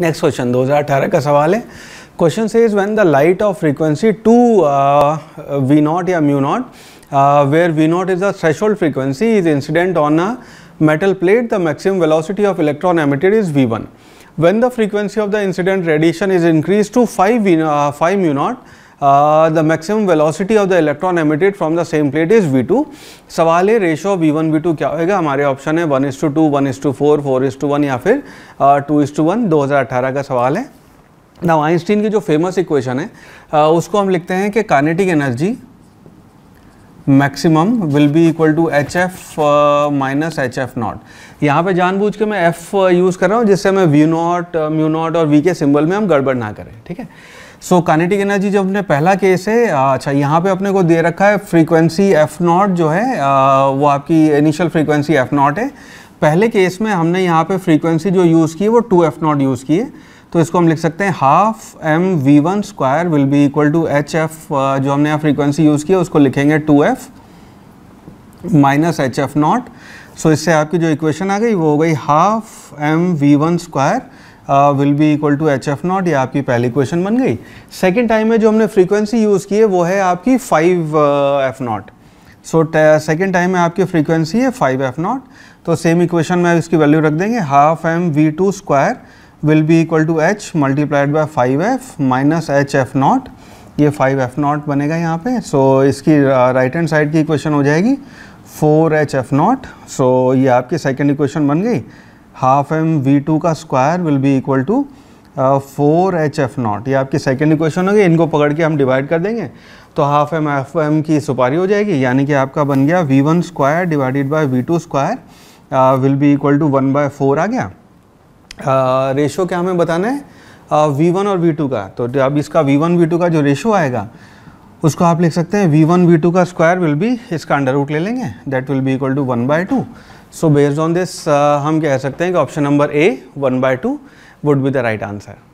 next question दो हज़ार अठारह का सवाल है क्वेश्चन से is when the light of frequency two v naught या mu naught where v naught is the thresh frequency is incident on a metal plate the maxim velocity of electron emitted is v one when the frequency of the incident radiation is increase to five five mu naught the maximum velocity of the electron emitted from the same plate is v two सवाल है ratio we one v two क्या होएगा हमारे option है one is to two one is to four four is to one या फिर two is to one दो हज़ार का सवाल है ना आइंस्टीन की जो फेमस इक्वेशन है आ, uh, उसको हम लिखते हैं कि kinetic energy maximum will be equal to h f minus h f naught यहाँ पर जानबूझ के मैं एफ यूज़ uh, कर रहा हूँ जिससे मैं वी नॉट म्यू नॉट और वी के सिंबल में हम गड़बड़ ना करें ठीक है सो कानेटिक एनर्जी जब हमने पहला केस है uh, अच्छा यहाँ पे अपने को दे रखा है फ्रीक्वेंसी एफ नॉट जो है आ, uh, वो आपकी इनिशियल फ्रीक्वेंसी एफ नॉट है पहले केस में हमने यहाँ पे फ्रीक्वेंसी जो यूज़ की है वो टू एफ नॉट यूज़ की है तो इसको हम लिख सकते हैं half m v one square will be equal to h f जो हमने यहाँ फ्रीक्वेंसी यूज़ की उसको लिखेंगे two f minus h f naught so इससे आपकी जो इक्वेशन आ गई वो हो गई half m v one square will be equal to h f naught ये आपकी पहली इक्वेशन बन गई सेकेंड टाइम में जो हमने फ्रीक्वेंसी यूज़ की है वो है आपकी five f naught so second time में आपकी फ्रीक्वेंसी है फाइव एफ नॉट तो सेम इक्वेशन में इसकी वैल्यू रख देंगे half m v two square will be equal to h multiplied by 5f f minus h f naught ये five f naught बनेगा यहाँ पे सो so, इसकी राइट हैंड साइड की इक्वेशन हो जाएगी four h f naught so ये आपकी सेकेंड इक्वेशन बन गई हाफ एम वी टू का square will be equal to four h f naught ये आपकी सेकेंड इक्वेशन होगी इनको पकड़ के हम डिवाइड कर देंगे तो हाफ एम एफ एम की सुपारी हो जाएगी यानी कि आपका बन गया v one square divided by v two square will be equal to one by four आ गया रेशो क्या हमें बताना है वी वन और वी टू का तो अब इसका वी वन वी टू का जो रेशो आएगा उसको आप लिख सकते हैं वी वन वी टू का स्क्वायर विल बी इसका अंडर रूट ले लेंगे that will be equal to one by two so based on this हम कह सकते हैं कि option number A one by two would be the right answer